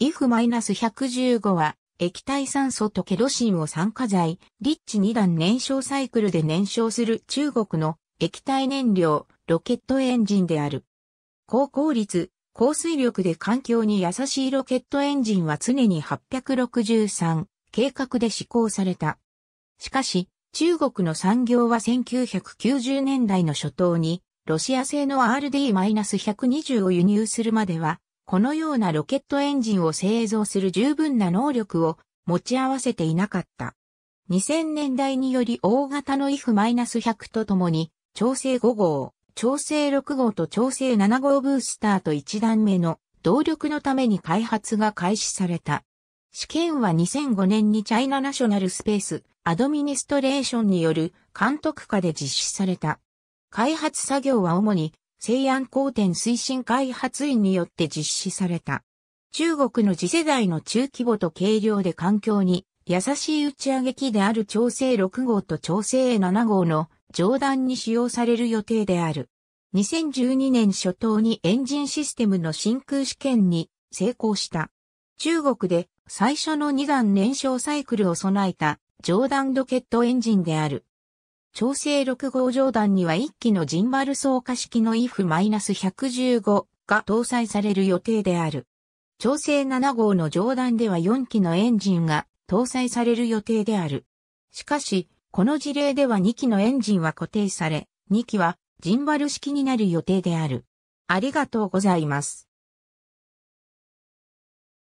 IF-115 は液体酸素とケロシンを酸化剤、リッチ2段燃焼サイクルで燃焼する中国の液体燃料、ロケットエンジンである。高効率、高水力で環境に優しいロケットエンジンは常に863計画で施行された。しかし、中国の産業は1990年代の初頭に、ロシア製の RD-120 を輸入するまでは、このようなロケットエンジンを製造する十分な能力を持ち合わせていなかった。2000年代により大型の i F-100 とともに、調整5号、調整6号と調整7号ブースターと1段目の動力のために開発が開始された。試験は2005年にチャイナナショナルスペースアドミニストレーションによる監督下で実施された。開発作業は主に西安高店推進開発院によって実施された。中国の次世代の中規模と軽量で環境に優しい打ち上げ機である調整6号と調整7号の上段に使用される予定である。2012年初頭にエンジンシステムの真空試験に成功した。中国で最初の2段燃焼サイクルを備えた上段ロケットエンジンである調整6号上段には1機のジンバル総化式の IF-115 が搭載される予定である。調整7号の上段では4機のエンジンが搭載される予定である。しかし、この事例では2機のエンジンは固定され、2機はジンバル式になる予定である。ありがとうございます。